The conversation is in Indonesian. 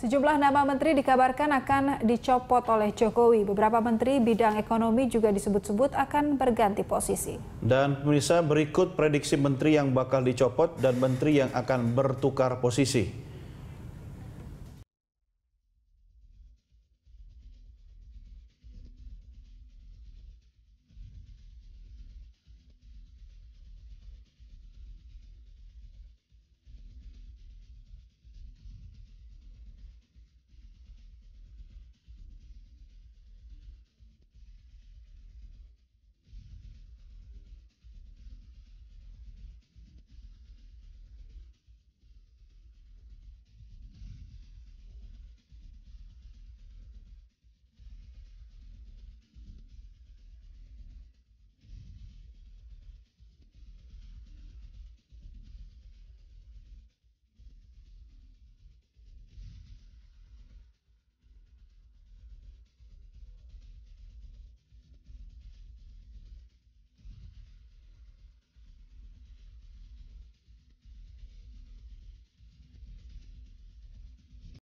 Sejumlah nama menteri dikabarkan akan dicopot oleh Jokowi. Beberapa menteri bidang ekonomi juga disebut-sebut akan berganti posisi. Dan pemirsa berikut prediksi menteri yang bakal dicopot dan menteri yang akan bertukar posisi.